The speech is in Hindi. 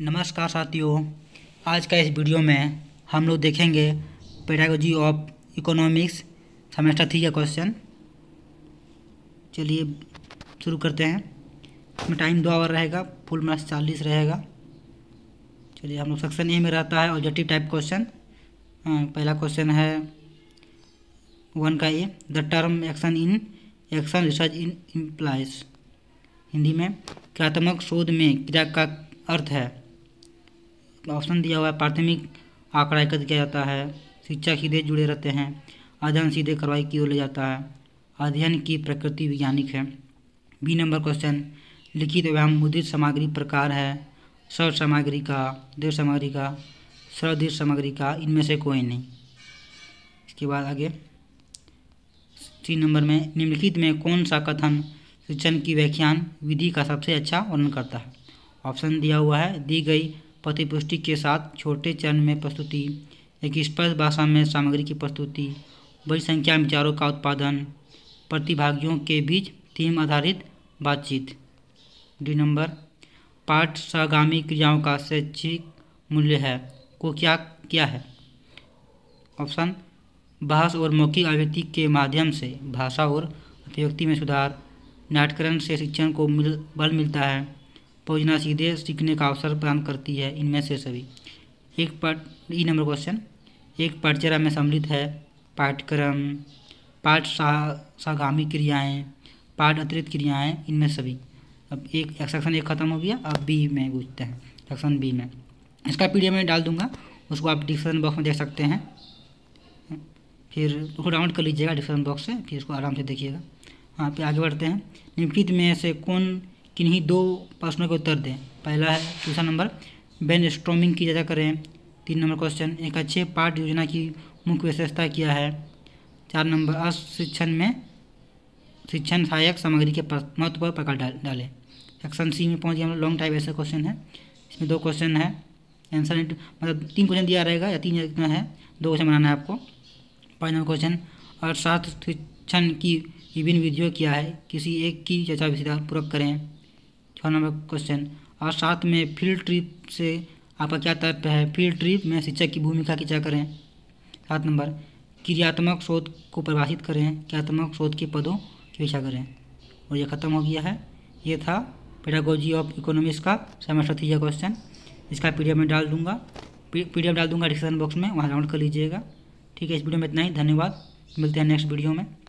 नमस्कार साथियों आज का इस वीडियो में हम लोग देखेंगे pedagogy of economics semester three का क्वेश्चन चलिए शुरू करते हैं इसमें टाइम दो आवर रहेगा फुल मार्क्स चालीस रहेगा चलिए हम लोग सेक्शन ए में रहता है ऑब्जेक्टिव टाइप क्वेश्चन पहला क्वेश्चन है वन का A the term action in action research in implies Hindi में क्रियात्मक शोध में क्रिया का अर्थ है ऑप्शन दिया हुआ है प्राथमिक आंकड़ा एकत्र किया जाता है शिक्षा सीधे जुड़े रहते हैं अध्ययन सीधे कार्रवाई की ओर ले जाता है अध्ययन की प्रकृति वैज्ञानिक है बी नंबर क्वेश्चन लिखित एवं मुद्रित सामग्री प्रकार है सर्व सामग्री का दृढ़ सामग्री का सरदीर सामग्री का इनमें से कोई नहीं इसके बाद आगे तीन नंबर में निम्नलिखित में कौन सा कथन शिक्षण की व्याख्यान विधि का सबसे अच्छा वर्णन करता है ऑप्शन दिया हुआ है दी गई प्रतिपुष्टि के साथ छोटे चरण में प्रस्तुति एक स्पष्ट भाषा में सामग्री की प्रस्तुति बड़ी संख्या में विचारों का उत्पादन प्रतिभागियों के बीच थीम आधारित बातचीत डी नंबर पाठ सहगामी क्रियाओं का शैक्षिक मूल्य है को क्या क्या है ऑप्शन बहस और मौखिक अभिव्यक्ति के माध्यम से भाषा और अभिव्यक्ति में सुधार नाटकरण से शिक्षण को मिल बल मिलता है योजना सीधे सीखने का अवसर प्रदान करती है इनमें से सभी एक पाठ ई नंबर क्वेश्चन एक पाठचरा में सम्मिलित है पाठ्यक्रम पाठ सागामी क्रियाएँ पाठ अतिरिक्त क्रियाएँ इनमें सभी अब एक सेक्शन एक खत्म हो गया अब बी में पूछते हैं सेक्शन बी में इसका पी मैं डाल दूंगा उसको आप डिस्क्रिप्शन बॉक्स में देख सकते हैं फिर उसको डाउनलोड कर लीजिएगा डिस्क्रिप्शन बॉक्स से फिर उसको आराम से देखिएगा हाँ फिर आगे बढ़ते हैं निम्नलिखित में से कौन किन्हीं दो प्रश्नों के उत्तर दें पहला है दूसरा नंबर बेन स्ट्रोमिंग की चर्चा करें तीन नंबर क्वेश्चन एक अच्छे पाठ योजना की मुख्य विशेषता क्या है चार नंबर अशिक्षण में शिक्षण सहायक सामग्री के महत्व पर प्रकार डाल डालें सेक्शन सी में पहुँच गया हम लोग लॉन्ग टाइप ऐसा क्वेश्चन है इसमें दो क्वेश्चन है आंसर मतलब तीन क्वेश्चन दिया रहेगा या तीन इतना है दो क्वेश्चन बनाना है आपको पाँच नंबर क्वेश्चन और सात शिक्षण की विभिन्न विधियों क्या है किसी एक की चर्चा विशेषता पूर्वक करें छः नंबर क्वेश्चन और साथ में फील्ड ट्रिप से आपका क्या तात्पर्य है फील्ड ट्रिप में शिक्षक की भूमिका की क्या करें सात नंबर क्रियात्मक शोध को प्रभाषित करें क्रियात्मक शोध के पदों की विषय करें और यह ख़त्म हो गया है ये था पेडागोजी ऑफ इकोनॉमिक्स का सेमेस्टर थ्री क्वेश्चन इसका एफ में डाल दूंगा पीडीएफ डाल दूंगा डिस्क्रिप्शन बॉक्स में वहाँ डाउनलोड कर लीजिएगा ठीक है इस वीडियो में इतना ही धन्यवाद मिलते हैं नेक्स्ट वीडियो में